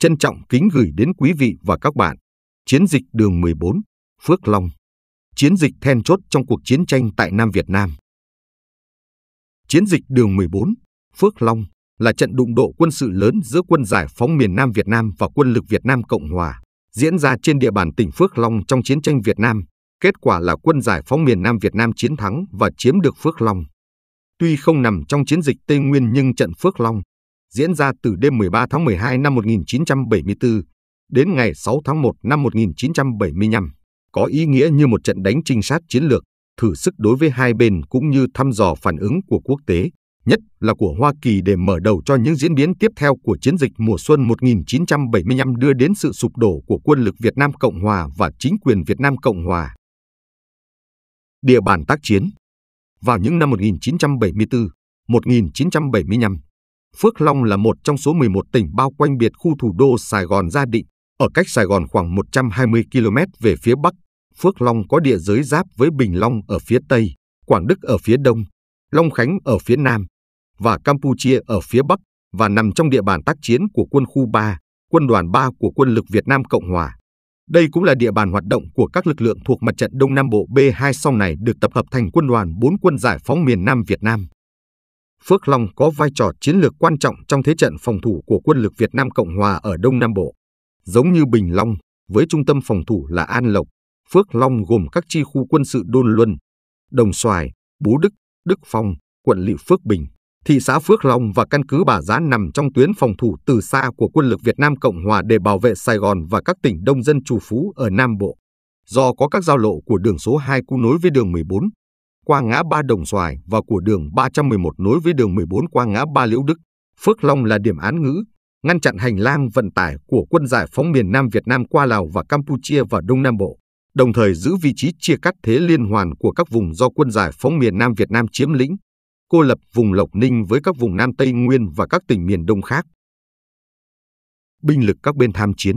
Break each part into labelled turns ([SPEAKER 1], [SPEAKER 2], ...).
[SPEAKER 1] trân trọng kính gửi đến quý vị và các bạn Chiến dịch đường 14, Phước Long, chiến dịch then chốt trong cuộc chiến tranh tại Nam Việt Nam. Chiến dịch đường 14, Phước Long là trận đụng độ quân sự lớn giữa quân giải phóng miền Nam Việt Nam và quân lực Việt Nam Cộng Hòa, diễn ra trên địa bàn tỉnh Phước Long trong chiến tranh Việt Nam. Kết quả là quân giải phóng miền Nam Việt Nam chiến thắng và chiếm được Phước Long. Tuy không nằm trong chiến dịch Tây Nguyên nhưng trận Phước Long diễn ra từ đêm 13 tháng 12 năm 1974 đến ngày 6 tháng 1 năm 1975, có ý nghĩa như một trận đánh trinh sát chiến lược, thử sức đối với hai bên cũng như thăm dò phản ứng của quốc tế, nhất là của Hoa Kỳ để mở đầu cho những diễn biến tiếp theo của chiến dịch mùa xuân 1975 đưa đến sự sụp đổ của quân lực Việt Nam Cộng Hòa và chính quyền Việt Nam Cộng Hòa. Địa bàn tác chiến Vào những năm 1974, 1975, Phước Long là một trong số 11 tỉnh bao quanh biệt khu thủ đô Sài Gòn Gia Định, ở cách Sài Gòn khoảng 120 km về phía bắc. Phước Long có địa giới giáp với Bình Long ở phía tây, Quảng Đức ở phía đông, Long Khánh ở phía nam và Campuchia ở phía bắc và nằm trong địa bàn tác chiến của quân khu 3, quân đoàn 3 của quân lực Việt Nam Cộng Hòa. Đây cũng là địa bàn hoạt động của các lực lượng thuộc mặt trận Đông Nam Bộ B2 sau này được tập hợp thành quân đoàn 4 quân giải phóng miền Nam Việt Nam. Phước Long có vai trò chiến lược quan trọng trong thế trận phòng thủ của quân lực Việt Nam Cộng Hòa ở Đông Nam Bộ. Giống như Bình Long, với trung tâm phòng thủ là An Lộc, Phước Long gồm các chi khu quân sự Đôn Luân, Đồng Xoài, Bú Đức, Đức Phong, quận lỵ Phước Bình. Thị xã Phước Long và căn cứ Bà Giá nằm trong tuyến phòng thủ từ xa của quân lực Việt Nam Cộng Hòa để bảo vệ Sài Gòn và các tỉnh đông dân chủ phú ở Nam Bộ. Do có các giao lộ của đường số 2 cu nối với đường 14, qua ngã ba Đồng Xoài và của đường 311 nối với đường 14 qua ngã ba Liễu Đức. Phước Long là điểm án ngữ, ngăn chặn hành lang vận tải của quân giải phóng miền Nam Việt Nam qua Lào và Campuchia và Đông Nam Bộ, đồng thời giữ vị trí chia cắt thế liên hoàn của các vùng do quân giải phóng miền Nam Việt Nam chiếm lĩnh, cô lập vùng Lộc Ninh với các vùng Nam Tây Nguyên và các tỉnh miền Đông khác. Binh lực các bên tham chiến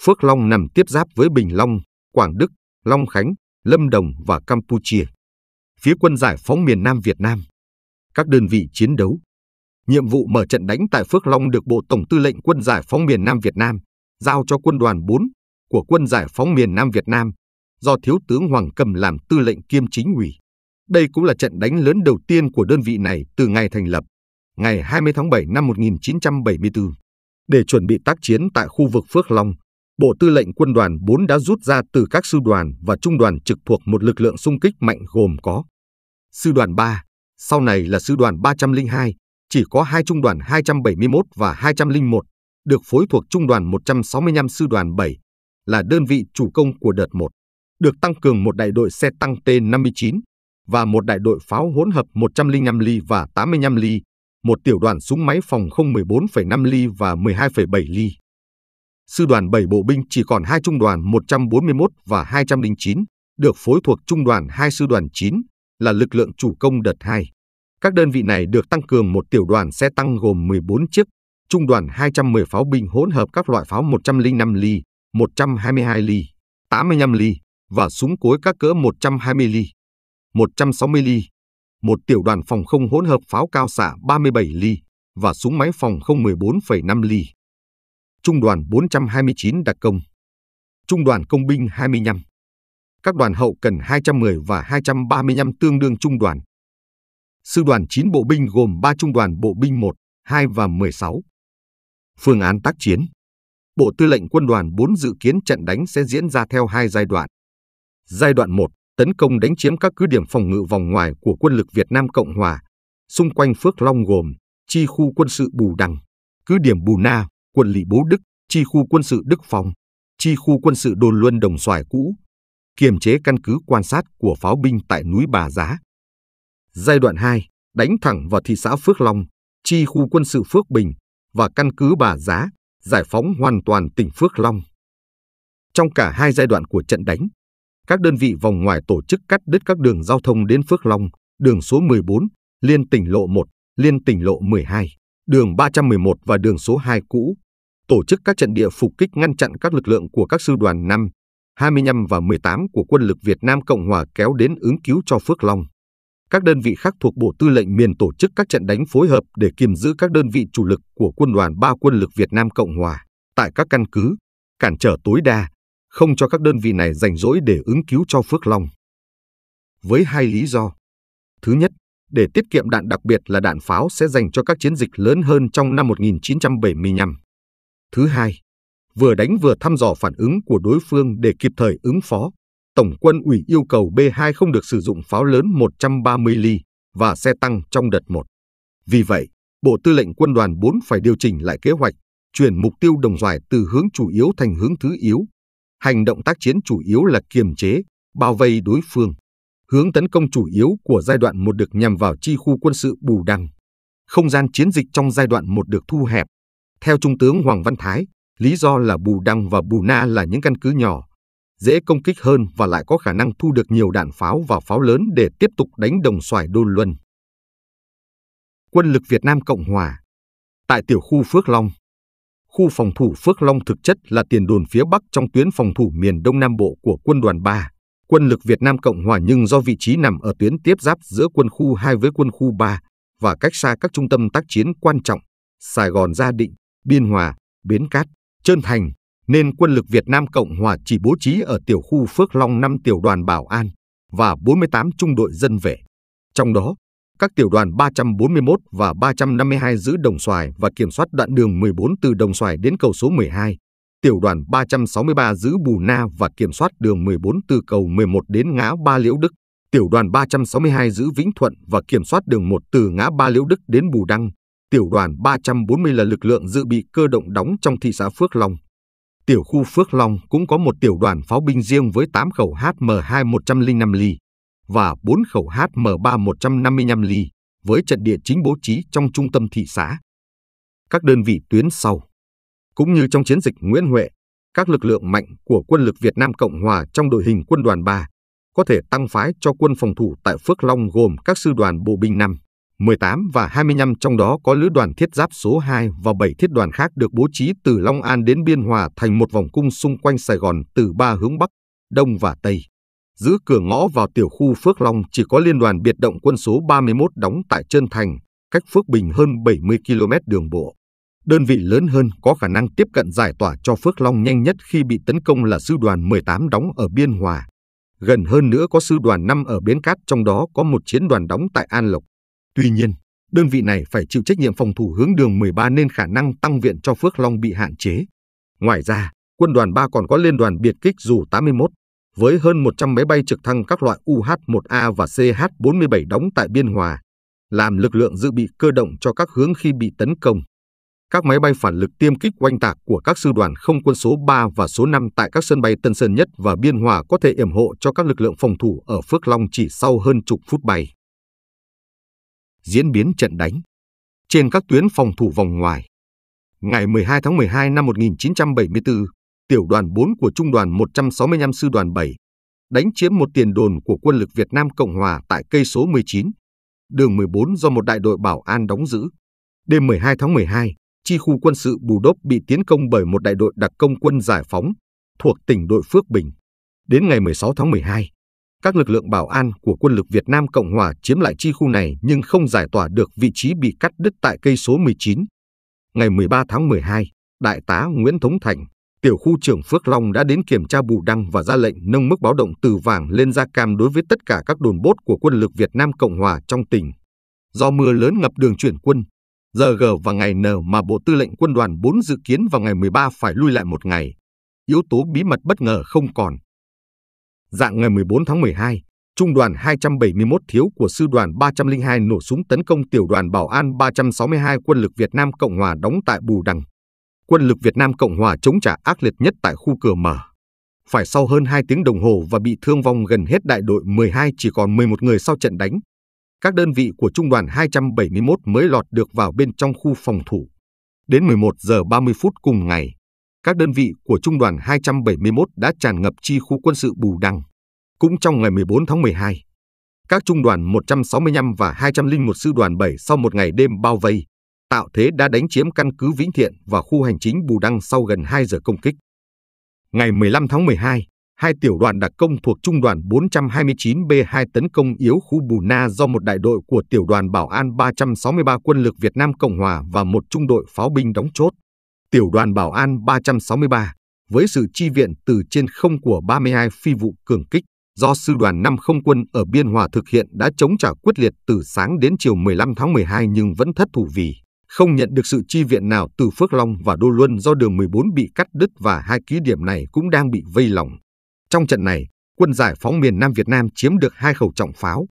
[SPEAKER 1] Phước Long nằm tiếp giáp với Bình Long, Quảng Đức, Long Khánh, Lâm Đồng và Campuchia phía quân giải phóng miền Nam Việt Nam. Các đơn vị chiến đấu. Nhiệm vụ mở trận đánh tại Phước Long được Bộ Tổng Tư lệnh Quân giải phóng miền Nam Việt Nam giao cho quân đoàn 4 của Quân giải phóng miền Nam Việt Nam do Thiếu tướng Hoàng Cầm làm tư lệnh kiêm chính ủy. Đây cũng là trận đánh lớn đầu tiên của đơn vị này từ ngày thành lập, ngày 20 tháng 7 năm 1974. Để chuẩn bị tác chiến tại khu vực Phước Long, Bộ Tư lệnh Quân đoàn 4 đã rút ra từ các sư đoàn và trung đoàn trực thuộc một lực lượng xung kích mạnh gồm có Sư đoàn 3, sau này là sư đoàn 302, chỉ có hai trung đoàn 271 và 201, được phối thuộc trung đoàn 165 sư đoàn 7, là đơn vị chủ công của đợt 1, được tăng cường một đại đội xe tăng T-59 và một đại đội pháo hỗn hợp 105 ly và 85 ly, một tiểu đoàn súng máy phòng không 14,5 ly và 12,7 ly sư đoàn 7 bộ binh chỉ còn hai trung đoàn 141 và 209, được phối thuộc trung đoàn 2 sư đoàn 9, là lực lượng chủ công đợt 2. Các đơn vị này được tăng cường một tiểu đoàn xe tăng gồm 14 chiếc, trung đoàn 210 pháo binh hỗn hợp các loại pháo 105 ly, 122 ly, 85 ly và súng cối các cỡ 120 ly, 160 ly, một tiểu đoàn phòng không hỗn hợp pháo cao xạ 37 ly và súng máy phòng không 14,5 ly. Trung đoàn 429 đặc công, Trung đoàn công binh 25, các đoàn hậu cần 210 và 235 tương đương trung đoàn. Sư đoàn 9 bộ binh gồm 3 trung đoàn bộ binh 1, 2 và 16. Phương án tác chiến Bộ Tư lệnh Quân đoàn 4 dự kiến trận đánh sẽ diễn ra theo hai giai đoạn. Giai đoạn 1, tấn công đánh chiếm các cứ điểm phòng ngự vòng ngoài của quân lực Việt Nam Cộng Hòa, xung quanh Phước Long gồm chi khu quân sự Bù Đằng, cứ điểm Bù Na quận lỵ Bố Đức, chi khu quân sự Đức phong, chi khu quân sự Đồn Luân Đồng Xoài cũ, kiềm chế căn cứ quan sát của pháo binh tại núi Bà Giá. Giai đoạn 2, đánh thẳng vào thị xã Phước Long, chi khu quân sự Phước Bình và căn cứ Bà Giá, giải phóng hoàn toàn tỉnh Phước Long. Trong cả hai giai đoạn của trận đánh, các đơn vị vòng ngoài tổ chức cắt đứt các đường giao thông đến Phước Long, đường số 14, liên tỉnh lộ 1, liên tỉnh lộ 12, đường 311 và đường số 2 cũ, tổ chức các trận địa phục kích ngăn chặn các lực lượng của các sư đoàn 5, 25 và 18 của quân lực Việt Nam Cộng Hòa kéo đến ứng cứu cho Phước Long. Các đơn vị khác thuộc Bộ Tư lệnh miền tổ chức các trận đánh phối hợp để kiềm giữ các đơn vị chủ lực của quân đoàn ba quân lực Việt Nam Cộng Hòa tại các căn cứ, cản trở tối đa, không cho các đơn vị này rảnh rỗi để ứng cứu cho Phước Long. Với hai lý do. Thứ nhất, để tiết kiệm đạn đặc biệt là đạn pháo sẽ dành cho các chiến dịch lớn hơn trong năm 1975. Thứ hai, vừa đánh vừa thăm dò phản ứng của đối phương để kịp thời ứng phó. Tổng quân ủy yêu cầu B2 không được sử dụng pháo lớn 130 ly và xe tăng trong đợt 1. Vì vậy, Bộ Tư lệnh Quân đoàn 4 phải điều chỉnh lại kế hoạch, chuyển mục tiêu đồng đoài từ hướng chủ yếu thành hướng thứ yếu. Hành động tác chiến chủ yếu là kiềm chế, bao vây đối phương. Hướng tấn công chủ yếu của giai đoạn 1 được nhằm vào chi khu quân sự Bù Đăng. Không gian chiến dịch trong giai đoạn 1 được thu hẹp, theo Trung tướng Hoàng Văn Thái, lý do là Bù Đăng và Bù Na là những căn cứ nhỏ, dễ công kích hơn và lại có khả năng thu được nhiều đạn pháo và pháo lớn để tiếp tục đánh đồng xoài Đô Luân. Quân lực Việt Nam Cộng Hòa Tại tiểu khu Phước Long Khu phòng thủ Phước Long thực chất là tiền đồn phía Bắc trong tuyến phòng thủ miền Đông Nam Bộ của quân đoàn 3, quân lực Việt Nam Cộng Hòa nhưng do vị trí nằm ở tuyến tiếp giáp giữa quân khu 2 với quân khu 3 và cách xa các trung tâm tác chiến quan trọng, Sài Gòn Gia Định, Biên Hòa, Bến Cát, Trơn Thành, nên quân lực Việt Nam Cộng Hòa chỉ bố trí ở tiểu khu Phước Long 5 tiểu đoàn bảo an và 48 trung đội dân vệ. Trong đó, các tiểu đoàn 341 và 352 giữ Đồng Xoài và kiểm soát đoạn đường 14 từ Đồng Xoài đến cầu số 12. Tiểu đoàn 363 giữ Bù Na và kiểm soát đường 14 từ cầu 11 đến ngã Ba Liễu Đức. Tiểu đoàn 362 giữ Vĩnh Thuận và kiểm soát đường 1 từ ngã Ba Liễu Đức đến Bù Đăng tiểu đoàn 340 là lực lượng dự bị cơ động đóng trong thị xã Phước Long. Tiểu khu Phước Long cũng có một tiểu đoàn pháo binh riêng với 8 khẩu HM2 105 ly và 4 khẩu HM3 155 ly với trận địa chính bố trí trong trung tâm thị xã. Các đơn vị tuyến sau Cũng như trong chiến dịch Nguyễn Huệ, các lực lượng mạnh của quân lực Việt Nam Cộng Hòa trong đội hình quân đoàn 3 có thể tăng phái cho quân phòng thủ tại Phước Long gồm các sư đoàn bộ binh 5, 18 và 25 trong đó có lữ đoàn thiết giáp số 2 và 7 thiết đoàn khác được bố trí từ Long An đến Biên Hòa thành một vòng cung xung quanh Sài Gòn từ ba hướng Bắc, Đông và Tây. Giữ cửa ngõ vào tiểu khu Phước Long chỉ có liên đoàn biệt động quân số 31 đóng tại Trơn Thành, cách Phước Bình hơn 70 km đường bộ. Đơn vị lớn hơn có khả năng tiếp cận giải tỏa cho Phước Long nhanh nhất khi bị tấn công là sư đoàn 18 đóng ở Biên Hòa. Gần hơn nữa có sư đoàn 5 ở Bến Cát trong đó có một chiến đoàn đóng tại An Lộc. Tuy nhiên, đơn vị này phải chịu trách nhiệm phòng thủ hướng đường 13 nên khả năng tăng viện cho Phước Long bị hạn chế. Ngoài ra, quân đoàn 3 còn có liên đoàn biệt kích dù 81 với hơn 100 máy bay trực thăng các loại UH-1A và CH-47 đóng tại Biên Hòa, làm lực lượng dự bị cơ động cho các hướng khi bị tấn công. Các máy bay phản lực tiêm kích oanh tạc của các sư đoàn không quân số 3 và số 5 tại các sân bay Tân Sơn Nhất và Biên Hòa có thể yểm hộ cho các lực lượng phòng thủ ở Phước Long chỉ sau hơn chục phút bay diễn biến trận đánh trên các tuyến phòng thủ vòng ngoài. Ngày 12 tháng 12 năm 1974, tiểu đoàn 4 của trung đoàn 165 sư đoàn 7 đánh chiếm một tiền đồn của quân lực Việt Nam Cộng Hòa tại cây số 19, đường 14 do một đại đội bảo an đóng giữ. Đêm 12 tháng 12, chi khu quân sự Bù Đốp bị tiến công bởi một đại đội đặc công quân giải phóng thuộc tỉnh đội Phước Bình. Đến ngày 16 tháng 12, các lực lượng bảo an của quân lực Việt Nam Cộng Hòa chiếm lại chi khu này nhưng không giải tỏa được vị trí bị cắt đứt tại cây số 19. Ngày 13 tháng 12, Đại tá Nguyễn Thống Thành, tiểu khu trưởng Phước Long đã đến kiểm tra bù đăng và ra lệnh nâng mức báo động từ vàng lên da cam đối với tất cả các đồn bốt của quân lực Việt Nam Cộng Hòa trong tỉnh. Do mưa lớn ngập đường chuyển quân, giờ G và ngày N mà Bộ Tư lệnh Quân đoàn 4 dự kiến vào ngày 13 phải lui lại một ngày. Yếu tố bí mật bất ngờ không còn, Dạng ngày 14 tháng 12, Trung đoàn 271 thiếu của Sư đoàn 302 nổ súng tấn công Tiểu đoàn Bảo an 362 quân lực Việt Nam Cộng Hòa đóng tại Bù Đằng. Quân lực Việt Nam Cộng Hòa chống trả ác liệt nhất tại khu cửa mở. Phải sau hơn 2 tiếng đồng hồ và bị thương vong gần hết đại đội 12 chỉ còn 11 người sau trận đánh. Các đơn vị của Trung đoàn 271 mới lọt được vào bên trong khu phòng thủ. Đến 11 giờ 30 phút cùng ngày, các đơn vị của Trung đoàn 271 đã tràn ngập chi khu quân sự Bù Đăng. Cũng trong ngày 14 tháng 12, các trung đoàn 165 và 201 sư đoàn 7 sau một ngày đêm bao vây, tạo thế đã đánh chiếm căn cứ Vĩnh Thiện và khu hành chính Bù Đăng sau gần 2 giờ công kích. Ngày 15 tháng 12, hai tiểu đoàn đặc công thuộc trung đoàn 429B2 tấn công yếu khu Bù Na do một đại đội của tiểu đoàn bảo an 363 quân lực Việt Nam Cộng Hòa và một trung đội pháo binh đóng chốt tiểu đoàn bảo an 363 với sự chi viện từ trên không của 32 phi vụ cường kích do sư đoàn 5 không quân ở Biên Hòa thực hiện đã chống trả quyết liệt từ sáng đến chiều 15 tháng 12 nhưng vẫn thất thủ vì không nhận được sự chi viện nào từ Phước Long và Đô Luân do đường 14 bị cắt đứt và hai ký điểm này cũng đang bị vây lỏng. Trong trận này, quân giải phóng miền Nam Việt Nam chiếm được hai khẩu trọng pháo.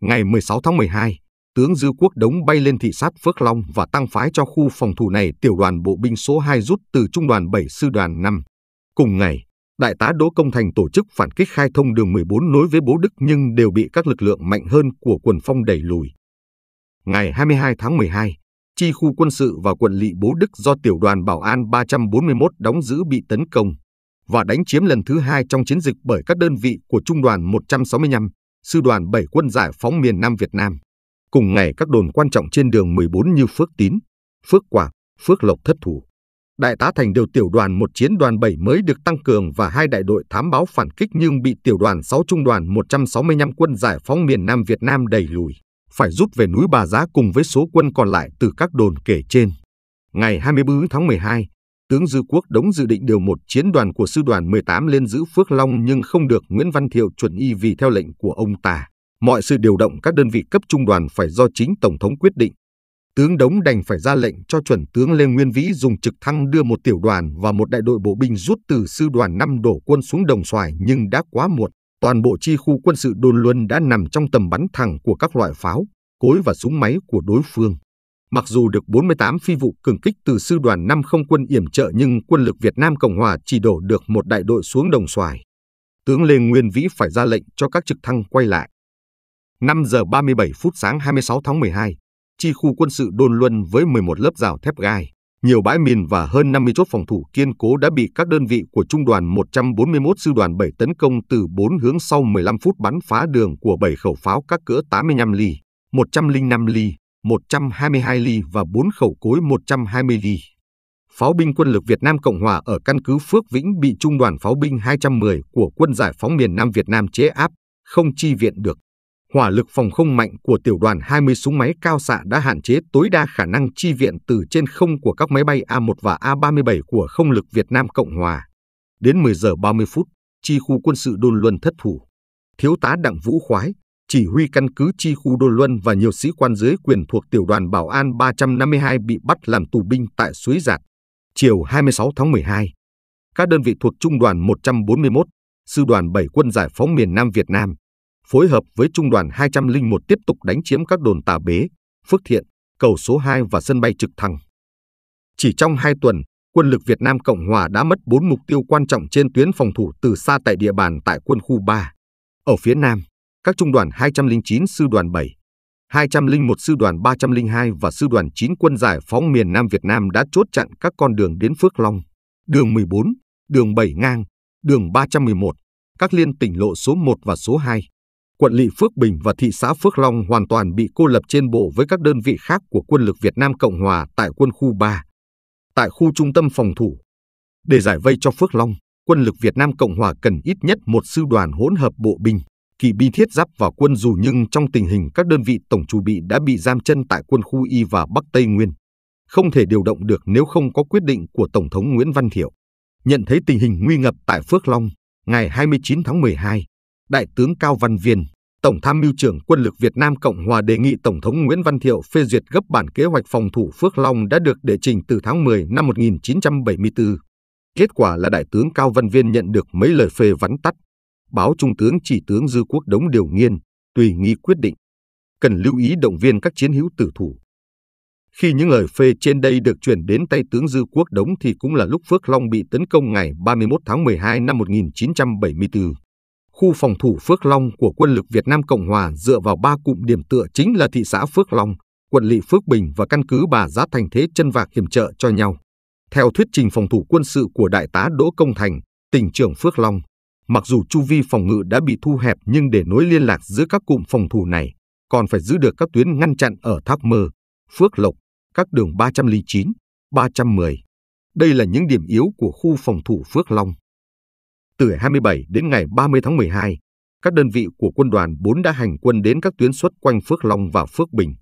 [SPEAKER 1] Ngày 16 tháng 12, tướng Dư Quốc Đống bay lên thị sát Phước Long và tăng phái cho khu phòng thủ này tiểu đoàn bộ binh số 2 rút từ trung đoàn 7 sư đoàn 5. Cùng ngày, Đại tá Đỗ Công Thành tổ chức phản kích khai thông đường 14 nối với Bố Đức nhưng đều bị các lực lượng mạnh hơn của quần phong đẩy lùi. Ngày 22 tháng 12, chi khu quân sự và quận lỵ Bố Đức do tiểu đoàn bảo an 341 đóng giữ bị tấn công và đánh chiếm lần thứ hai trong chiến dịch bởi các đơn vị của Trung đoàn 165, Sư đoàn 7 quân giải phóng miền Nam Việt Nam. Cùng ngày các đồn quan trọng trên đường 14 như Phước Tín, Phước Quả, Phước Lộc thất thủ. Đại tá Thành điều tiểu đoàn một chiến đoàn 7 mới được tăng cường và hai đại đội thám báo phản kích nhưng bị tiểu đoàn 6 trung đoàn 165 quân giải phóng miền Nam Việt Nam đẩy lùi, phải rút về núi Bà Giá cùng với số quân còn lại từ các đồn kể trên. Ngày 24 tháng 12, tướng Dư Quốc đống dự định điều một chiến đoàn của sư đoàn 18 lên giữ Phước Long nhưng không được Nguyễn Văn Thiệu chuẩn y vì theo lệnh của ông ta mọi sự điều động các đơn vị cấp trung đoàn phải do chính Tổng thống quyết định. Tướng Đống đành phải ra lệnh cho chuẩn tướng Lê Nguyên Vĩ dùng trực thăng đưa một tiểu đoàn và một đại đội bộ binh rút từ sư đoàn 5 đổ quân xuống đồng xoài nhưng đã quá muộn. Toàn bộ chi khu quân sự đồn luân đã nằm trong tầm bắn thẳng của các loại pháo, cối và súng máy của đối phương. Mặc dù được 48 phi vụ cường kích từ sư đoàn 5 không quân yểm trợ nhưng quân lực Việt Nam Cộng Hòa chỉ đổ được một đại đội xuống đồng xoài. Tướng Lê Nguyên Vĩ phải ra lệnh cho các trực thăng quay lại. 5 giờ 37 phút sáng 26 tháng 12, chi khu quân sự Đôn Luân với 11 lớp rào thép gai, nhiều bãi mìn và hơn 50 chốt phòng thủ kiên cố đã bị các đơn vị của trung đoàn 141 sư đoàn 7 tấn công từ 4 hướng sau 15 phút bắn phá đường của 7 khẩu pháo các cỡ 85 ly, 105 ly, 122 ly và 4 khẩu cối 120 ly. Pháo binh quân lực Việt Nam Cộng Hòa ở căn cứ Phước Vĩnh bị trung đoàn pháo binh 210 của quân giải phóng miền Nam Việt Nam chế áp, không chi viện được hỏa lực phòng không mạnh của tiểu đoàn 20 súng máy cao xạ đã hạn chế tối đa khả năng chi viện từ trên không của các máy bay A-1 và A-37 của không lực Việt Nam Cộng Hòa. Đến 10 giờ 30 phút, chi khu quân sự Đôn Luân thất thủ. Thiếu tá Đặng Vũ Khoái, chỉ huy căn cứ chi khu Đôn Luân và nhiều sĩ quan dưới quyền thuộc tiểu đoàn Bảo an 352 bị bắt làm tù binh tại suối Giạt. Chiều 26 tháng 12, các đơn vị thuộc Trung đoàn 141, Sư đoàn 7 Quân Giải phóng miền Nam Việt Nam phối hợp với Trung đoàn 201 tiếp tục đánh chiếm các đồn Tà Bế, Phước Thiện, cầu số 2 và sân bay trực thăng. Chỉ trong 2 tuần, quân lực Việt Nam Cộng Hòa đã mất 4 mục tiêu quan trọng trên tuyến phòng thủ từ xa tại địa bàn tại quân khu 3. Ở phía Nam, các trung đoàn 209 sư đoàn 7, 201 sư đoàn 302 và sư đoàn 9 quân giải phóng miền Nam Việt Nam đã chốt chặn các con đường đến Phước Long, đường 14, đường 7 ngang, đường 311, các liên tỉnh lộ số 1 và số 2, quận lỵ Phước Bình và thị xã Phước Long hoàn toàn bị cô lập trên bộ với các đơn vị khác của quân lực Việt Nam Cộng Hòa tại quân khu 3. Tại khu trung tâm phòng thủ, để giải vây cho Phước Long, quân lực Việt Nam Cộng Hòa cần ít nhất một sư đoàn hỗn hợp bộ binh, kỵ binh thiết giáp và quân dù nhưng trong tình hình các đơn vị tổng chủ bị đã bị giam chân tại quân khu Y và Bắc Tây Nguyên, không thể điều động được nếu không có quyết định của Tổng thống Nguyễn Văn Thiệu. Nhận thấy tình hình nguy ngập tại Phước Long, ngày 29 tháng 12, Đại tướng Cao Văn Viên, Tổng tham mưu trưởng quân lực Việt Nam Cộng Hòa đề nghị Tổng thống Nguyễn Văn Thiệu phê duyệt gấp bản kế hoạch phòng thủ Phước Long đã được đệ trình từ tháng 10 năm 1974. Kết quả là Đại tướng Cao Văn Viên nhận được mấy lời phê vắn tắt. Báo Trung tướng chỉ tướng Dư Quốc Đống điều nghiên, tùy nghi quyết định. Cần lưu ý động viên các chiến hữu tử thủ. Khi những lời phê trên đây được chuyển đến tay tướng Dư Quốc Đống thì cũng là lúc Phước Long bị tấn công ngày 31 tháng 12 năm 1974 khu phòng thủ Phước Long của quân lực Việt Nam Cộng Hòa dựa vào ba cụm điểm tựa chính là thị xã Phước Long, quận lỵ Phước Bình và căn cứ Bà Giáp Thành Thế Chân Vạc hiểm trợ cho nhau. Theo thuyết trình phòng thủ quân sự của Đại tá Đỗ Công Thành, tỉnh trưởng Phước Long, mặc dù chu vi phòng ngự đã bị thu hẹp nhưng để nối liên lạc giữa các cụm phòng thủ này, còn phải giữ được các tuyến ngăn chặn ở Tháp Mơ, Phước Lộc, các đường 309, 310. Đây là những điểm yếu của khu phòng thủ Phước Long từ 27 đến ngày 30 tháng 12, các đơn vị của quân đoàn 4 đã hành quân đến các tuyến xuất quanh Phước Long và Phước Bình.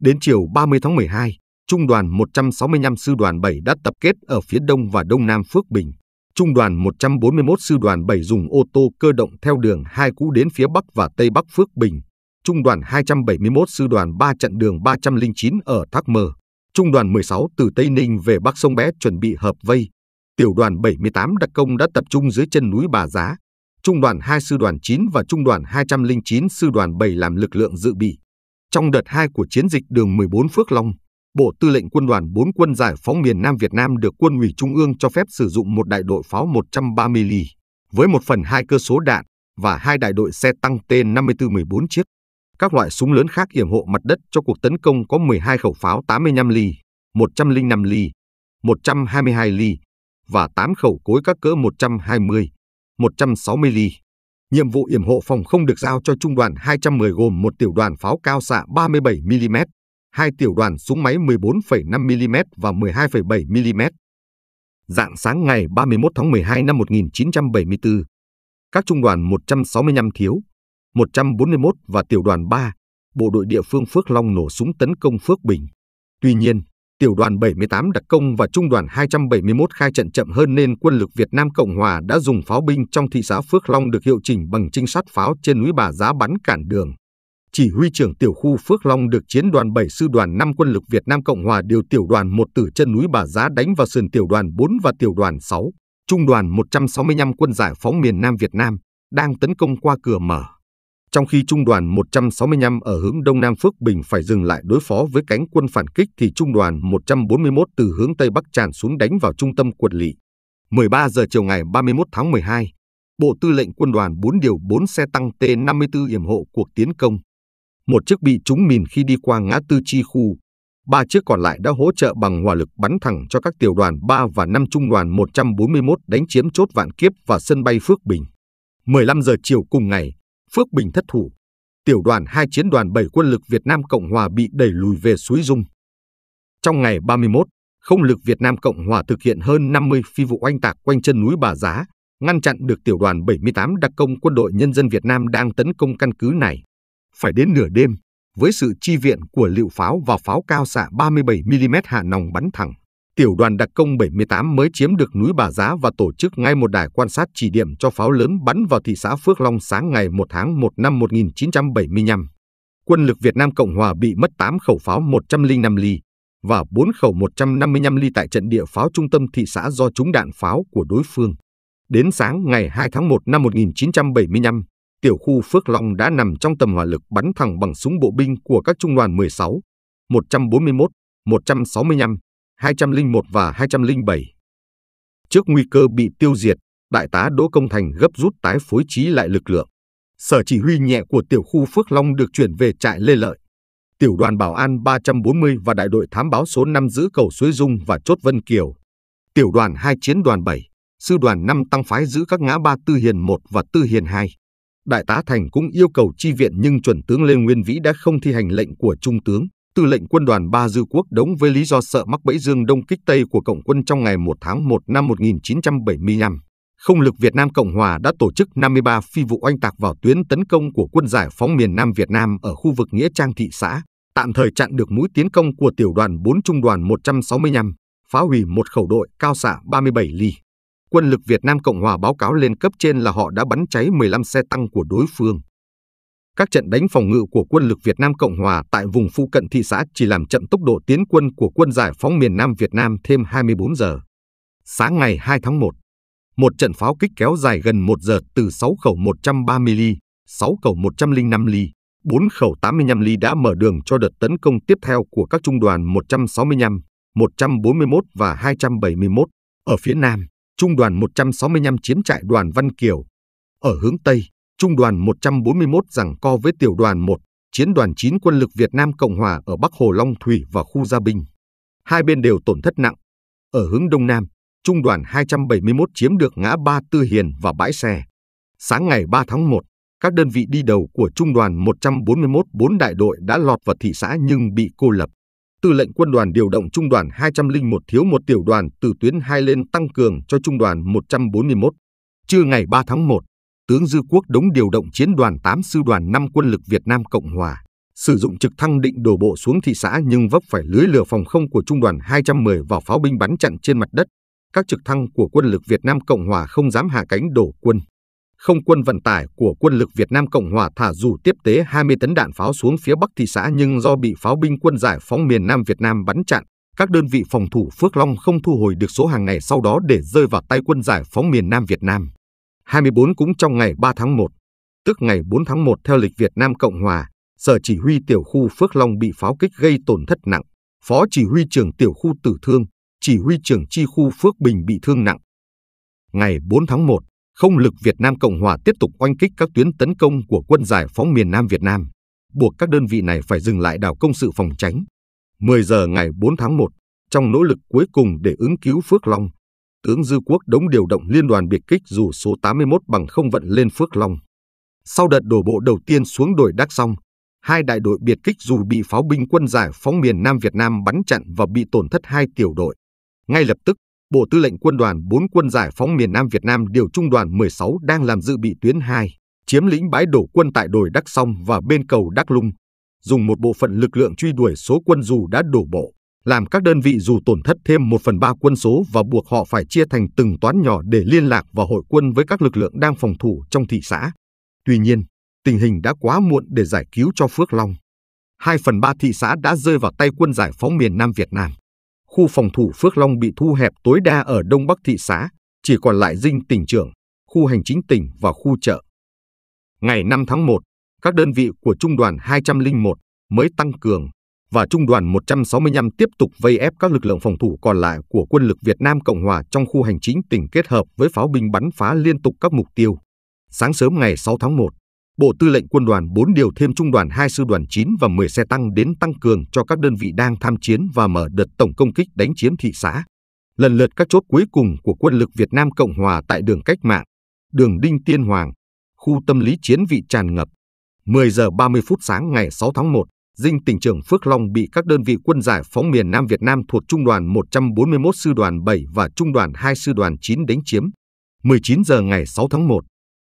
[SPEAKER 1] Đến chiều 30 tháng 12, Trung đoàn 165 Sư đoàn 7 đã tập kết ở phía đông và đông nam Phước Bình. Trung đoàn 141 Sư đoàn 7 dùng ô tô cơ động theo đường hai cũ đến phía bắc và tây bắc Phước Bình. Trung đoàn 271 Sư đoàn 3 chặn đường 309 ở Thác Mơ. Trung đoàn 16 từ Tây Ninh về Bắc Sông Bé chuẩn bị hợp vây, tiểu đoàn 78 đặc công đã tập trung dưới chân núi Bà Giá, trung đoàn 2 sư đoàn 9 và trung đoàn 209 sư đoàn 7 làm lực lượng dự bị. Trong đợt 2 của chiến dịch đường 14 Phước Long, Bộ Tư lệnh Quân đoàn 4 Quân Giải phóng miền Nam Việt Nam được Quân ủy Trung ương cho phép sử dụng một đại đội pháo 130 ly với 1 phần 2 cơ số đạn và hai đại đội xe tăng T-54 14 chiếc. Các loại súng lớn khác yểm hộ mặt đất cho cuộc tấn công có 12 khẩu pháo 85 ly, 105 ly, 122 ly, và 8 khẩu cối các cỡ 120, 160 ly. Nhiệm vụ yểm hộ phòng không được giao cho trung đoàn 210 gồm một tiểu đoàn pháo cao xạ 37 mm, hai tiểu đoàn súng máy 14,5 mm và 12,7 mm. Dạng sáng ngày 31 tháng 12 năm 1974, các trung đoàn 165 thiếu, 141 và tiểu đoàn 3, bộ đội địa phương Phước Long nổ súng tấn công Phước Bình. Tuy nhiên, tiểu đoàn 78 đặc công và trung đoàn 271 khai trận chậm hơn nên quân lực Việt Nam Cộng Hòa đã dùng pháo binh trong thị xã Phước Long được hiệu chỉnh bằng trinh sát pháo trên núi Bà Giá bắn cản đường. Chỉ huy trưởng tiểu khu Phước Long được chiến đoàn 7 sư đoàn 5 quân lực Việt Nam Cộng Hòa điều tiểu đoàn 1 từ chân núi Bà Giá đánh vào sườn tiểu đoàn 4 và tiểu đoàn 6, trung đoàn 165 quân giải phóng miền Nam Việt Nam, đang tấn công qua cửa mở. Trong khi Trung đoàn 165 ở hướng Đông Nam Phước Bình phải dừng lại đối phó với cánh quân phản kích thì Trung đoàn 141 từ hướng Tây Bắc tràn xuống đánh vào trung tâm quận lỵ. 13 giờ chiều ngày 31 tháng 12, Bộ Tư lệnh Quân đoàn 4 điều 4 xe tăng T-54 yểm hộ cuộc tiến công. Một chiếc bị trúng mìn khi đi qua ngã tư chi khu. Ba chiếc còn lại đã hỗ trợ bằng hỏa lực bắn thẳng cho các tiểu đoàn 3 và 5 trung đoàn 141 đánh chiếm chốt Vạn Kiếp và sân bay Phước Bình. 15 giờ chiều cùng ngày, Phước Bình thất thủ. Tiểu đoàn 2 Chiến đoàn 7 Quân lực Việt Nam Cộng Hòa bị đẩy lùi về suối Dung. Trong ngày 31, không lực Việt Nam Cộng Hòa thực hiện hơn 50 phi vụ oanh tạc quanh chân núi Bà Giá, ngăn chặn được tiểu đoàn 78 đặc công quân đội nhân dân Việt Nam đang tấn công căn cứ này. Phải đến nửa đêm, với sự chi viện của liệu pháo và pháo cao xạ 37mm hạ nòng bắn thẳng, tiểu đoàn đặc công 78 mới chiếm được núi Bà Giá và tổ chức ngay một đài quan sát chỉ điểm cho pháo lớn bắn vào thị xã Phước Long sáng ngày 1 tháng 1 năm 1975. Quân lực Việt Nam Cộng Hòa bị mất 8 khẩu pháo 105 ly và 4 khẩu 155 ly tại trận địa pháo trung tâm thị xã do trúng đạn pháo của đối phương. Đến sáng ngày 2 tháng 1 năm 1975, tiểu khu Phước Long đã nằm trong tầm hỏa lực bắn thẳng bằng súng bộ binh của các trung đoàn 16, 141, 165, 201 và 207. Trước nguy cơ bị tiêu diệt, Đại tá Đỗ Công Thành gấp rút tái phối trí lại lực lượng. Sở chỉ huy nhẹ của tiểu khu Phước Long được chuyển về trại Lê Lợi. Tiểu đoàn bảo an 340 và đại đội thám báo số 5 giữ cầu Suối Dung và chốt Vân Kiều. Tiểu đoàn 2 chiến đoàn 7, sư đoàn 5 tăng phái giữ các ngã ba Tư Hiền 1 và Tư Hiền 2. Đại tá Thành cũng yêu cầu chi viện nhưng chuẩn tướng Lê Nguyên Vĩ đã không thi hành lệnh của trung tướng tư lệnh quân đoàn Ba Dư Quốc đóng với lý do sợ mắc bẫy dương đông kích Tây của Cộng quân trong ngày 1 tháng 1 năm 1975. Không lực Việt Nam Cộng Hòa đã tổ chức 53 phi vụ oanh tạc vào tuyến tấn công của quân giải phóng miền Nam Việt Nam ở khu vực Nghĩa Trang thị xã, tạm thời chặn được mũi tiến công của tiểu đoàn 4 trung đoàn 165, phá hủy một khẩu đội cao xạ 37 ly. Quân lực Việt Nam Cộng Hòa báo cáo lên cấp trên là họ đã bắn cháy 15 xe tăng của đối phương các trận đánh phòng ngự của quân lực Việt Nam Cộng Hòa tại vùng phụ cận thị xã chỉ làm chậm tốc độ tiến quân của quân giải phóng miền Nam Việt Nam thêm 24 giờ. Sáng ngày 2 tháng 1, một trận pháo kích kéo dài gần 1 giờ từ 6 khẩu 130 mm, 6 khẩu 105 mm, 4 khẩu 85 mm đã mở đường cho đợt tấn công tiếp theo của các trung đoàn 165, 141 và 271. Ở phía Nam, trung đoàn 165 chiếm trại đoàn Văn Kiều. Ở hướng Tây, Trung đoàn 141 rằng co với tiểu đoàn 1, chiến đoàn 9 quân lực Việt Nam Cộng Hòa ở Bắc Hồ Long Thủy và khu Gia Bình. Hai bên đều tổn thất nặng. Ở hướng Đông Nam, Trung đoàn 271 chiếm được ngã Ba Tư Hiền và bãi xe. Sáng ngày 3 tháng 1, các đơn vị đi đầu của Trung đoàn 141 4 đại đội đã lọt vào thị xã nhưng bị cô lập. Tư lệnh quân đoàn điều động trung đoàn 201 thiếu một tiểu đoàn từ tuyến 2 lên tăng cường cho trung đoàn 141. Trưa ngày 3 tháng 1, tướng Dư Quốc đống điều động chiến đoàn 8 sư đoàn 5 quân lực Việt Nam Cộng Hòa, sử dụng trực thăng định đổ bộ xuống thị xã nhưng vấp phải lưới lửa phòng không của trung đoàn 210 và pháo binh bắn chặn trên mặt đất. Các trực thăng của quân lực Việt Nam Cộng Hòa không dám hạ cánh đổ quân. Không quân vận tải của quân lực Việt Nam Cộng Hòa thả dù tiếp tế 20 tấn đạn pháo xuống phía bắc thị xã nhưng do bị pháo binh quân giải phóng miền Nam Việt Nam bắn chặn, các đơn vị phòng thủ Phước Long không thu hồi được số hàng này sau đó để rơi vào tay quân giải phóng miền Nam Việt Nam. 24 cũng trong ngày 3 tháng 1, tức ngày 4 tháng 1 theo lịch Việt Nam Cộng Hòa, Sở Chỉ huy Tiểu khu Phước Long bị pháo kích gây tổn thất nặng, Phó Chỉ huy trưởng Tiểu khu tử thương, Chỉ huy trưởng Chi khu Phước Bình bị thương nặng. Ngày 4 tháng 1, không lực Việt Nam Cộng Hòa tiếp tục oanh kích các tuyến tấn công của quân giải phóng miền Nam Việt Nam, buộc các đơn vị này phải dừng lại đảo công sự phòng tránh. 10 giờ ngày 4 tháng 1, trong nỗ lực cuối cùng để ứng cứu Phước Long, tướng Dư Quốc đống điều động liên đoàn biệt kích dù số 81 bằng không vận lên Phước Long. Sau đợt đổ bộ đầu tiên xuống đồi Đắc Song, hai đại đội biệt kích dù bị pháo binh quân giải phóng miền Nam Việt Nam bắn chặn và bị tổn thất hai tiểu đội. Ngay lập tức, Bộ Tư lệnh Quân đoàn 4 quân giải phóng miền Nam Việt Nam điều trung đoàn 16 đang làm dự bị tuyến 2, chiếm lĩnh bãi đổ quân tại đồi Đắc Song và bên cầu Đắc Lung, dùng một bộ phận lực lượng truy đuổi số quân dù đã đổ bộ làm các đơn vị dù tổn thất thêm một phần ba quân số và buộc họ phải chia thành từng toán nhỏ để liên lạc và hội quân với các lực lượng đang phòng thủ trong thị xã. Tuy nhiên, tình hình đã quá muộn để giải cứu cho Phước Long. Hai phần ba thị xã đã rơi vào tay quân giải phóng miền Nam Việt Nam. Khu phòng thủ Phước Long bị thu hẹp tối đa ở Đông Bắc thị xã, chỉ còn lại dinh tỉnh trưởng, khu hành chính tỉnh và khu chợ. Ngày 5 tháng 1, các đơn vị của Trung đoàn 201 mới tăng cường và Trung đoàn 165 tiếp tục vây ép các lực lượng phòng thủ còn lại của quân lực Việt Nam Cộng Hòa trong khu hành chính tỉnh kết hợp với pháo binh bắn phá liên tục các mục tiêu. Sáng sớm ngày 6 tháng 1, Bộ Tư lệnh Quân đoàn 4 điều thêm Trung đoàn 2 Sư đoàn 9 và 10 xe tăng đến tăng cường cho các đơn vị đang tham chiến và mở đợt tổng công kích đánh chiếm thị xã. Lần lượt các chốt cuối cùng của quân lực Việt Nam Cộng Hòa tại đường Cách Mạng, đường Đinh Tiên Hoàng, khu tâm lý chiến vị tràn ngập. 10 giờ 30 phút sáng ngày 6 tháng 1, dinh tỉnh trưởng Phước Long bị các đơn vị quân giải phóng miền Nam Việt Nam thuộc Trung đoàn 141 Sư đoàn 7 và Trung đoàn 2 Sư đoàn 9 đánh chiếm. 19 giờ ngày 6 tháng 1,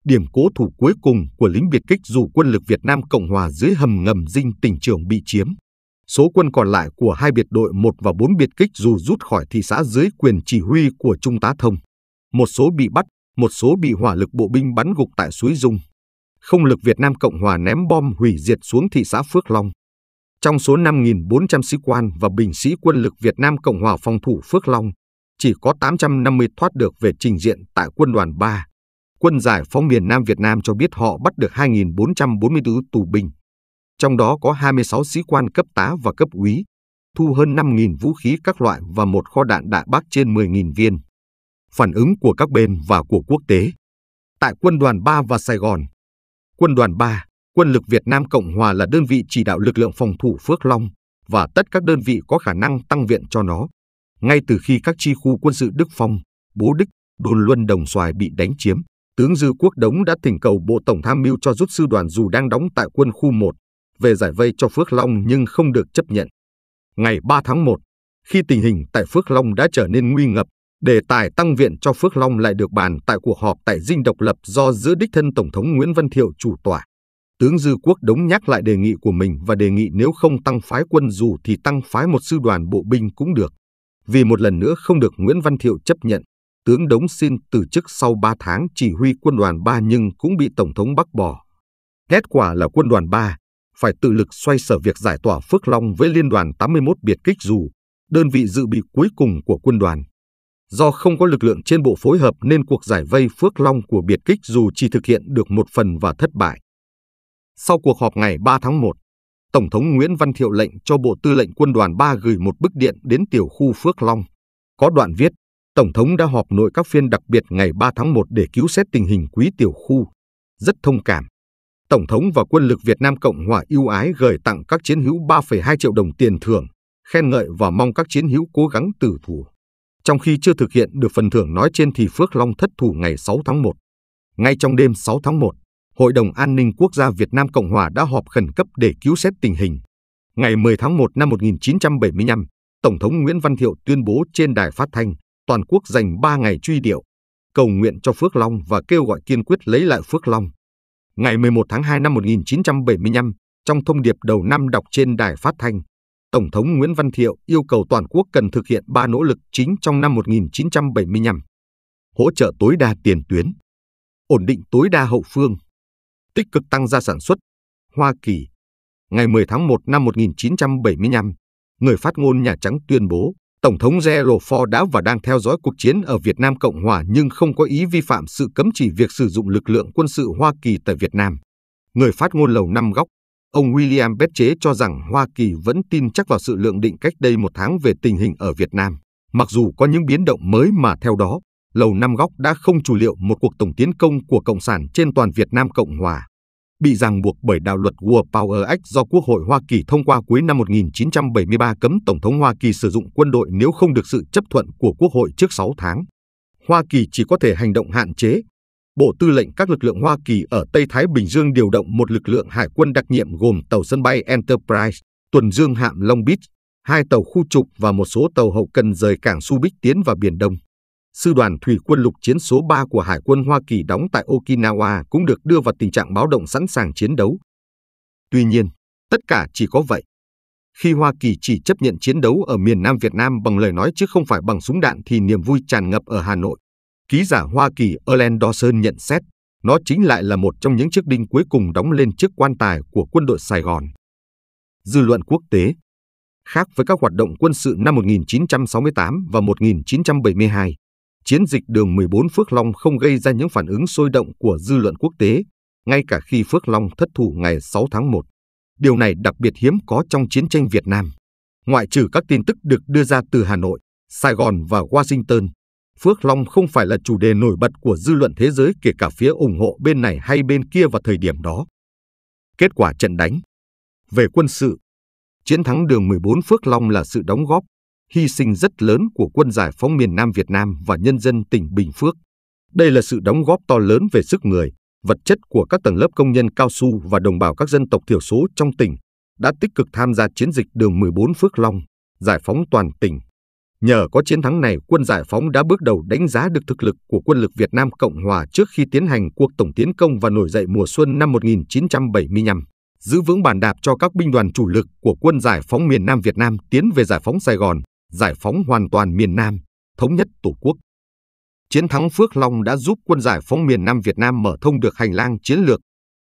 [SPEAKER 1] điểm cố thủ cuối cùng của lính biệt kích dù quân lực Việt Nam Cộng Hòa dưới hầm ngầm dinh tỉnh trưởng bị chiếm. Số quân còn lại của hai biệt đội 1 và 4 biệt kích dù rút khỏi thị xã dưới quyền chỉ huy của Trung tá Thông. Một số bị bắt, một số bị hỏa lực bộ binh bắn gục tại suối Dung. Không lực Việt Nam Cộng Hòa ném bom hủy diệt xuống thị xã Phước Long. Trong số 5.400 sĩ quan và bình sĩ quân lực Việt Nam Cộng hòa phòng thủ Phước Long, chỉ có 850 thoát được về trình diện tại quân đoàn 3. Quân giải phóng miền Nam Việt Nam cho biết họ bắt được 2.444 tù binh. Trong đó có 26 sĩ quan cấp tá và cấp úy, thu hơn 5.000 vũ khí các loại và một kho đạn đại bác trên 10.000 viên. Phản ứng của các bên và của quốc tế Tại quân đoàn 3 và Sài Gòn, quân đoàn 3 Quân lực Việt Nam Cộng Hòa là đơn vị chỉ đạo lực lượng phòng thủ Phước Long và tất các đơn vị có khả năng tăng viện cho nó. Ngay từ khi các chi khu quân sự Đức Phong, Bố Đức, Đồn Luân Đồng Xoài bị đánh chiếm, tướng Dư Quốc Đống đã thỉnh cầu Bộ Tổng tham mưu cho rút sư đoàn dù đang đóng tại quân khu 1 về giải vây cho Phước Long nhưng không được chấp nhận. Ngày 3 tháng 1, khi tình hình tại Phước Long đã trở nên nguy ngập, đề tài tăng viện cho Phước Long lại được bàn tại cuộc họp tại dinh độc lập do giữ đích thân Tổng thống Nguyễn Văn Thiệu chủ tọa tướng Dư Quốc Đống nhắc lại đề nghị của mình và đề nghị nếu không tăng phái quân dù thì tăng phái một sư đoàn bộ binh cũng được. Vì một lần nữa không được Nguyễn Văn Thiệu chấp nhận, tướng Đống xin từ chức sau ba tháng chỉ huy quân đoàn ba nhưng cũng bị Tổng thống bác bỏ. Kết quả là quân đoàn ba phải tự lực xoay sở việc giải tỏa Phước Long với liên đoàn 81 biệt kích dù, đơn vị dự bị cuối cùng của quân đoàn. Do không có lực lượng trên bộ phối hợp nên cuộc giải vây Phước Long của biệt kích dù chỉ thực hiện được một phần và thất bại. Sau cuộc họp ngày 3 tháng 1, Tổng thống Nguyễn Văn Thiệu lệnh cho Bộ Tư lệnh Quân đoàn 3 gửi một bức điện đến tiểu khu Phước Long. Có đoạn viết, Tổng thống đã họp nội các phiên đặc biệt ngày 3 tháng 1 để cứu xét tình hình quý tiểu khu. Rất thông cảm. Tổng thống và quân lực Việt Nam Cộng Hòa ưu ái gửi tặng các chiến hữu 3,2 triệu đồng tiền thưởng, khen ngợi và mong các chiến hữu cố gắng tử thủ. Trong khi chưa thực hiện được phần thưởng nói trên thì Phước Long thất thủ ngày 6 tháng 1. Ngay trong đêm 6 tháng 1, Hội đồng An ninh Quốc gia Việt Nam Cộng Hòa đã họp khẩn cấp để cứu xét tình hình. Ngày 10 tháng 1 năm 1975, Tổng thống Nguyễn Văn Thiệu tuyên bố trên đài phát thanh toàn quốc dành 3 ngày truy điệu, cầu nguyện cho Phước Long và kêu gọi kiên quyết lấy lại Phước Long. Ngày 11 tháng 2 năm 1975, trong thông điệp đầu năm đọc trên đài phát thanh, Tổng thống Nguyễn Văn Thiệu yêu cầu toàn quốc cần thực hiện 3 nỗ lực chính trong năm 1975. Hỗ trợ tối đa tiền tuyến, ổn định tối đa hậu phương, tích cực tăng gia sản xuất. Hoa Kỳ Ngày 10 tháng 1 năm 1975, người phát ngôn Nhà Trắng tuyên bố Tổng thống Gerald Ford đã và đang theo dõi cuộc chiến ở Việt Nam Cộng Hòa nhưng không có ý vi phạm sự cấm chỉ việc sử dụng lực lượng quân sự Hoa Kỳ tại Việt Nam. Người phát ngôn Lầu Năm Góc, ông William Bét chế cho rằng Hoa Kỳ vẫn tin chắc vào sự lượng định cách đây một tháng về tình hình ở Việt Nam, mặc dù có những biến động mới mà theo đó, Lầu Năm Góc đã không chủ liệu một cuộc tổng tiến công của Cộng sản trên toàn Việt Nam Cộng Hòa bị ràng buộc bởi đạo luật War Power Act do Quốc hội Hoa Kỳ thông qua cuối năm 1973 cấm Tổng thống Hoa Kỳ sử dụng quân đội nếu không được sự chấp thuận của Quốc hội trước 6 tháng. Hoa Kỳ chỉ có thể hành động hạn chế. Bộ Tư lệnh các lực lượng Hoa Kỳ ở Tây Thái Bình Dương điều động một lực lượng hải quân đặc nhiệm gồm tàu sân bay Enterprise, tuần dương hạm Long Beach, hai tàu khu trục và một số tàu hậu cần rời cảng Subic tiến vào Biển Đông sư đoàn thủy quân lục chiến số 3 của Hải quân Hoa Kỳ đóng tại Okinawa cũng được đưa vào tình trạng báo động sẵn sàng chiến đấu. Tuy nhiên, tất cả chỉ có vậy. Khi Hoa Kỳ chỉ chấp nhận chiến đấu ở miền Nam Việt Nam bằng lời nói chứ không phải bằng súng đạn thì niềm vui tràn ngập ở Hà Nội. Ký giả Hoa Kỳ Erland Dawson nhận xét, nó chính lại là một trong những chiếc đinh cuối cùng đóng lên chiếc quan tài của quân đội Sài Gòn. Dư luận quốc tế Khác với các hoạt động quân sự năm 1968 và 1972, chiến dịch đường 14 Phước Long không gây ra những phản ứng sôi động của dư luận quốc tế, ngay cả khi Phước Long thất thủ ngày 6 tháng 1. Điều này đặc biệt hiếm có trong chiến tranh Việt Nam. Ngoại trừ các tin tức được đưa ra từ Hà Nội, Sài Gòn và Washington, Phước Long không phải là chủ đề nổi bật của dư luận thế giới kể cả phía ủng hộ bên này hay bên kia vào thời điểm đó. Kết quả trận đánh Về quân sự, chiến thắng đường 14 Phước Long là sự đóng góp hy sinh rất lớn của quân giải phóng miền Nam Việt Nam và nhân dân tỉnh Bình Phước. Đây là sự đóng góp to lớn về sức người, vật chất của các tầng lớp công nhân cao su và đồng bào các dân tộc thiểu số trong tỉnh đã tích cực tham gia chiến dịch đường 14 Phước Long, giải phóng toàn tỉnh. Nhờ có chiến thắng này, quân giải phóng đã bước đầu đánh giá được thực lực của quân lực Việt Nam Cộng Hòa trước khi tiến hành cuộc tổng tiến công và nổi dậy mùa xuân năm 1975, giữ vững bàn đạp cho các binh đoàn chủ lực của quân giải phóng miền Nam Việt Nam tiến về giải phóng Sài Gòn giải phóng hoàn toàn miền Nam, thống nhất Tổ quốc. Chiến thắng Phước Long đã giúp quân giải phóng miền Nam Việt Nam mở thông được hành lang chiến lược,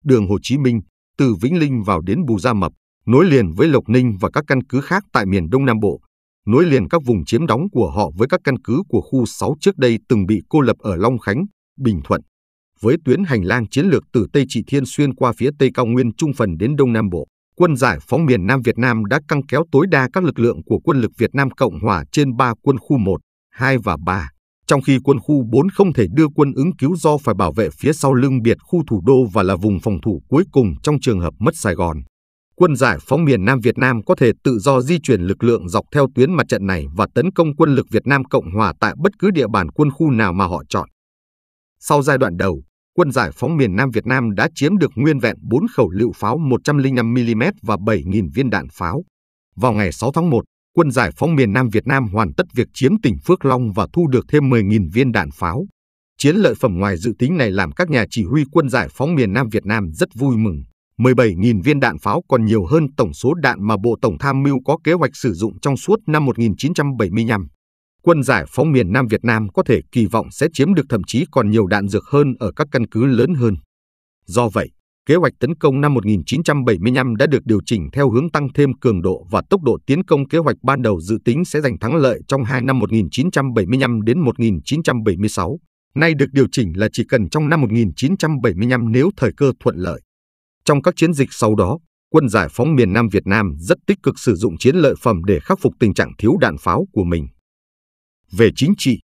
[SPEAKER 1] đường Hồ Chí Minh từ Vĩnh Linh vào đến Bù Gia Mập, nối liền với Lộc Ninh và các căn cứ khác tại miền Đông Nam Bộ, nối liền các vùng chiếm đóng của họ với các căn cứ của khu 6 trước đây từng bị cô lập ở Long Khánh, Bình Thuận. Với tuyến hành lang chiến lược từ Tây Trị Thiên xuyên qua phía Tây Cao Nguyên Trung Phần đến Đông Nam Bộ, quân giải phóng miền Nam Việt Nam đã căng kéo tối đa các lực lượng của quân lực Việt Nam Cộng Hòa trên 3 quân khu 1, 2 và 3, trong khi quân khu 4 không thể đưa quân ứng cứu do phải bảo vệ phía sau lưng biệt khu thủ đô và là vùng phòng thủ cuối cùng trong trường hợp mất Sài Gòn. Quân giải phóng miền Nam Việt Nam có thể tự do di chuyển lực lượng dọc theo tuyến mặt trận này và tấn công quân lực Việt Nam Cộng Hòa tại bất cứ địa bàn quân khu nào mà họ chọn. Sau giai đoạn đầu, quân giải phóng miền Nam Việt Nam đã chiếm được nguyên vẹn 4 khẩu lựu pháo 105mm và 7.000 viên đạn pháo. Vào ngày 6 tháng 1, quân giải phóng miền Nam Việt Nam hoàn tất việc chiếm tỉnh Phước Long và thu được thêm 10.000 viên đạn pháo. Chiến lợi phẩm ngoài dự tính này làm các nhà chỉ huy quân giải phóng miền Nam Việt Nam rất vui mừng. 17.000 viên đạn pháo còn nhiều hơn tổng số đạn mà Bộ Tổng tham mưu có kế hoạch sử dụng trong suốt năm 1975 quân giải phóng miền Nam Việt Nam có thể kỳ vọng sẽ chiếm được thậm chí còn nhiều đạn dược hơn ở các căn cứ lớn hơn. Do vậy, kế hoạch tấn công năm 1975 đã được điều chỉnh theo hướng tăng thêm cường độ và tốc độ tiến công kế hoạch ban đầu dự tính sẽ giành thắng lợi trong hai năm 1975 đến 1976. Nay được điều chỉnh là chỉ cần trong năm 1975 nếu thời cơ thuận lợi. Trong các chiến dịch sau đó, quân giải phóng miền Nam Việt Nam rất tích cực sử dụng chiến lợi phẩm để khắc phục tình trạng thiếu đạn pháo của mình về chính trị.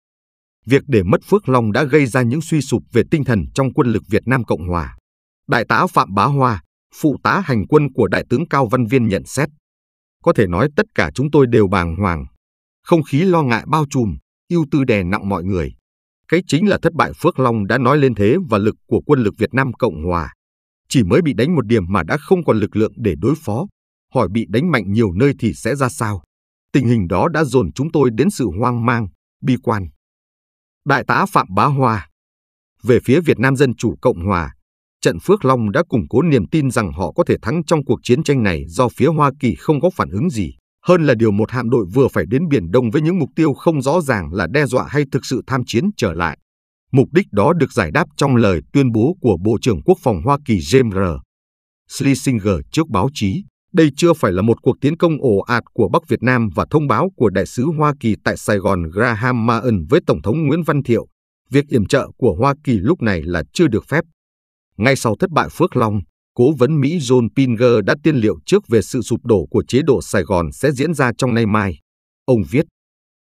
[SPEAKER 1] Việc để mất Phước Long đã gây ra những suy sụp về tinh thần trong quân lực Việt Nam Cộng Hòa. Đại tá Phạm Bá Hoa, phụ tá hành quân của Đại tướng Cao Văn Viên nhận xét. Có thể nói tất cả chúng tôi đều bàng hoàng. Không khí lo ngại bao trùm, ưu tư đè nặng mọi người. Cái chính là thất bại Phước Long đã nói lên thế và lực của quân lực Việt Nam Cộng Hòa. Chỉ mới bị đánh một điểm mà đã không còn lực lượng để đối phó. Hỏi bị đánh mạnh nhiều nơi thì sẽ ra sao? Tình hình đó đã dồn chúng tôi đến sự hoang mang, bi quan. Đại tá Phạm Bá Hoa Về phía Việt Nam Dân Chủ Cộng Hòa, trận Phước Long đã củng cố niềm tin rằng họ có thể thắng trong cuộc chiến tranh này do phía Hoa Kỳ không có phản ứng gì, hơn là điều một hạm đội vừa phải đến Biển Đông với những mục tiêu không rõ ràng là đe dọa hay thực sự tham chiến trở lại. Mục đích đó được giải đáp trong lời tuyên bố của Bộ trưởng Quốc phòng Hoa Kỳ James R. Schlesinger trước báo chí đây chưa phải là một cuộc tiến công ồ ạt của Bắc Việt Nam và thông báo của đại sứ Hoa Kỳ tại Sài Gòn Graham Mahon với Tổng thống Nguyễn Văn Thiệu, việc yểm trợ của Hoa Kỳ lúc này là chưa được phép. Ngay sau thất bại Phước Long, cố vấn Mỹ John Pinger đã tiên liệu trước về sự sụp đổ của chế độ Sài Gòn sẽ diễn ra trong nay mai. Ông viết,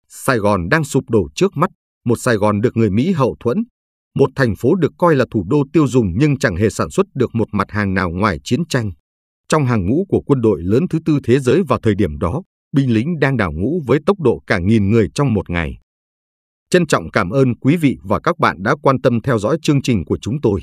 [SPEAKER 1] Sài Gòn đang sụp đổ trước mắt, một Sài Gòn được người Mỹ hậu thuẫn, một thành phố được coi là thủ đô tiêu dùng nhưng chẳng hề sản xuất được một mặt hàng nào ngoài chiến tranh. Trong hàng ngũ của quân đội lớn thứ tư thế giới vào thời điểm đó, binh lính đang đào ngũ với tốc độ cả nghìn người trong một ngày. Trân trọng cảm ơn quý vị và các bạn đã quan tâm theo dõi chương trình của chúng tôi.